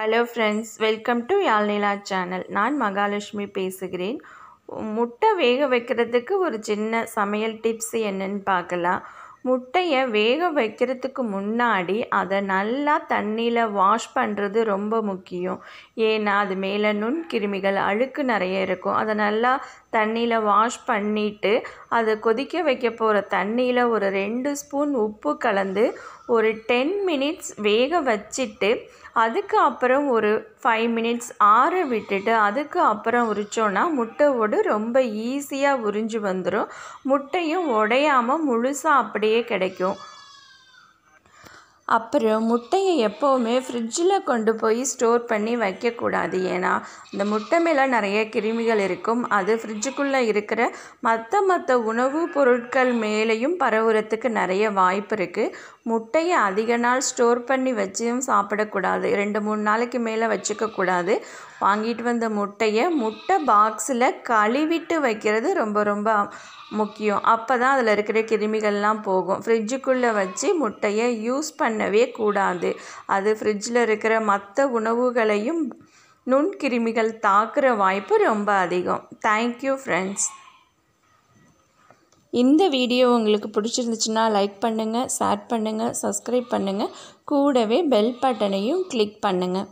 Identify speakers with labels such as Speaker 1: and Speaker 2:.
Speaker 1: hello friends welcome to Yazhnila channel நான் மகாலட்சுமி பேசுகிறேன் முட்டை வேக வைக்கிறதுக்கு ஒரு சின்ன சமையல் டிப்ஸ் என்னென்னு பார்க்கலாம் முட்டையை வேக வைக்கிறதுக்கு முன்னாடி அதை நல்லா தண்ணியில் வாஷ் பண்ணுறது ரொம்ப முக்கியம் ஏன்னா அது மேலே நுண் கிருமிகள் அழுக்கு நிறைய இருக்கும் அதை நல்லா தண்ணியில் வாஷ் பண்ணிவிட்டு அதை கொதிக்க வைக்க போகிற தண்ணியில் ஒரு ரெண்டு ஸ்பூன் உப்பு கலந்து ஒரு டென் மினிட்ஸ் வேக வச்சுட்டு அதுக்கு அப்புறம் ஒரு ஃபைவ் மினிட்ஸ் ஆற விட்டுட்டு அதுக்கு அப்புறம் உரித்தோன்னா முட்டை ஓடு ரொம்ப ஈஸியாக உறிஞ்சு வந்துடும் முட்டையும் உடையாமல் முழுசாக அப்படியே கிடைக்கும் அப்புறம் முட்டையை எப்போவுமே ஃப்ரிட்ஜில் கொண்டு போய் ஸ்டோர் பண்ணி வைக்கக்கூடாது ஏன்னா அந்த முட்டை மேலே நிறைய கிருமிகள் இருக்கும் அது ஃப்ரிட்ஜுக்குள்ளே இருக்கிற மற்ற மற்ற உணவுப் பொருட்கள் மேலேயும் பரவுறத்துக்கு நிறைய வாய்ப்பு இருக்குது முட்டையை அதிக நாள் ஸ்டோர் பண்ணி வச்சும் சாப்பிடக்கூடாது ரெண்டு மூணு நாளைக்கு மேலே வச்சுக்கக்கூடாது வாங்கிட்டு வந்த முட்டையை முட்டை பாக்ஸில் கழுவிட்டு வைக்கிறது ரொம்ப ரொம்ப முக்கியம் அப்போ தான் அதில் இருக்கிற கிருமிகள்லாம் போகும் ஃப்ரிட்ஜுக்குள்ளே வச்சு முட்டையை யூஸ் பண்ண பண்ணவே கூடாது அது ஃப்ரிட்ஜில் இருக்கிற மற்ற உணவுகளையும் நுண்கிருமிகள் தாக்குற வாய்ப்பு ரொம்ப அதிகம் தேங்க்யூ ஃப்ரெண்ட்ஸ் இந்த வீடியோ உங்களுக்கு பிடிச்சிருந்துச்சுன்னா லைக் பண்ணுங்கள் ஷேர் பண்ணுங்கள் சப்ஸ்கிரைப் பண்ணுங்கள் கூடவே பெல் பட்டனையும் கிளிக் பண்ணுங்கள்